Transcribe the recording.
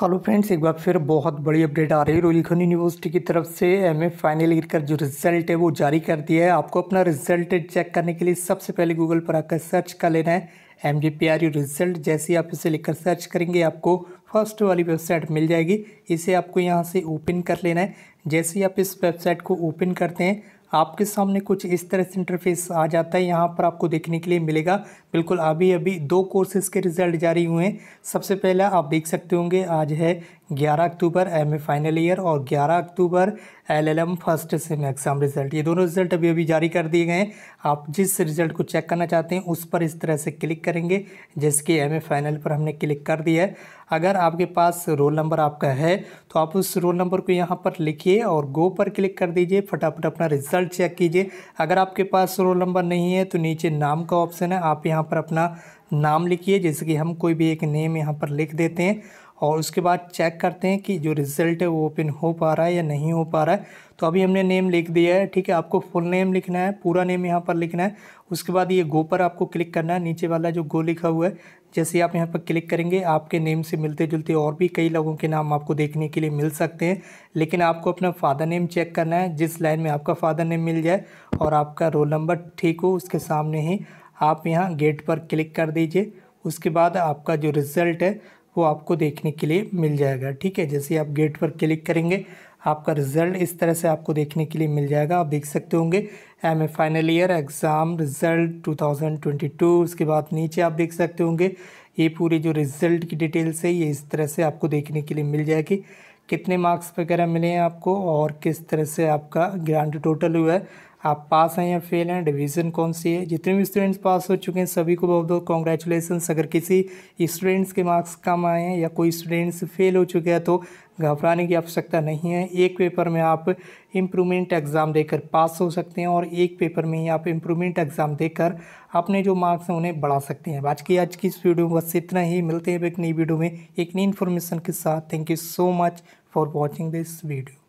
hello friends एक बार फिर बहुत बड़ी अपडेट आ रही है रोयल यूनिवर्सिटी की तरफ से एम ए फाइनल ईयर का जो रिजल्ट है वो जारी कर दिया है आपको अपना रिजल्ट चेक करने के लिए सबसे पहले गूगल पर आकर सर्च कर लेना है M G P R U result जैसे ही आप इसे लिखकर सर्च करेंगे आपको फर्स्ट वाली वेबसाइट मिल जाएगी इसे आपको यहाँ से ओपन कर लेना है जैसे ही आप इस वेबसाइट को ओपन करते हैं आपके सामने कुछ इस तरह से इंटरफेस आ जाता है यहाँ पर आपको देखने के लिए मिलेगा बिल्कुल अभी अभी दो कोर्सेज़ के रिज़ल्ट जारी हुए हैं सबसे पहला आप देख सकते होंगे आज है 11 October M A final year और 11 October L L M first sem exam result ये दोनों रिज़ल्ट अभी अभी जारी कर दिए गए हैं आप जिस रिज़ल्ट को चेक करना चाहते हैं उस पर इस तरह से क्लिक करेंगे जिसके एम ए फाइनल पर हमने क्लिक कर दिया है अगर आपके पास रोल नंबर आपका है तो आप उस रोल नंबर को यहाँ पर लिखिए और गो पर क्लिक कर दीजिए फटाफट अपना रिज़ल्ट चेक कीजिए अगर आपके पास रोल नंबर नहीं है तो नीचे नाम का ऑप्शन है आप यहाँ पर अपना नाम लिखिए जैसे कि हम कोई भी एक नेम यहाँ पर लिख देते हैं और उसके बाद चेक करते हैं कि जो रिज़ल्ट है वो ओपन हो पा रहा है या नहीं हो पा रहा है तो अभी हमने नेम लिख दिया है ठीक है आपको फुल नेम लिखना है पूरा नेम यहाँ पर लिखना है उसके बाद ये गो पर आपको क्लिक करना है नीचे वाला जो गो लिखा हुआ है जैसे आप यहाँ पर क्लिक करेंगे आपके नेम से मिलते जुलते और भी कई लोगों के नाम आपको देखने के लिए मिल सकते हैं लेकिन आपको अपना फादर नेम चेक करना है जिस लाइन में आपका फादर नेम मिल जाए और आपका रोल नंबर ठीक हो उसके सामने ही आप यहाँ गेट पर क्लिक कर दीजिए उसके बाद आपका जो रिज़ल्ट है वो आपको देखने के लिए मिल जाएगा ठीक है जैसे आप गेट पर क्लिक करेंगे आपका रिजल्ट इस तरह से आपको देखने के लिए मिल जाएगा आप देख सकते होंगे M A final year exam result 2022 उसके बाद नीचे आप देख सकते होंगे ये पूरी जो रिज़ल्ट की डिटेल्स है ये इस तरह से आपको देखने के लिए मिल जाएगी कितने मार्क्स वगैरह मिले हैं आपको और किस तरह से आपका ग्रांड टोटल हुआ है आप पास हैं या फेल हैं डिवीज़न कौन सी है जितने भी स्टूडेंट्स पास हो चुके हैं सभी को बहुत बहुत कॉन्ग्रेचुलेसन अगर किसी स्टूडेंट्स के मार्क्स कम आए हैं या कोई स्टूडेंट्स फेल हो चुके हैं तो घबराने की आवश्यकता नहीं है एक पेपर में आप इम्प्रूवमेंट एग्ज़ाम देकर पास हो सकते हैं और एक पेपर में ही आप इम्प्रूवमेंट एग्ज़ाम देकर अपने जो मार्क्स हैं उन्हें बढ़ा सकते हैं आज की आज की इस वीडियो में बस इतना ही मिलते हैं एक नई वीडियो में एक नई इन्फॉर्मेशन के साथ thank you so much for watching this video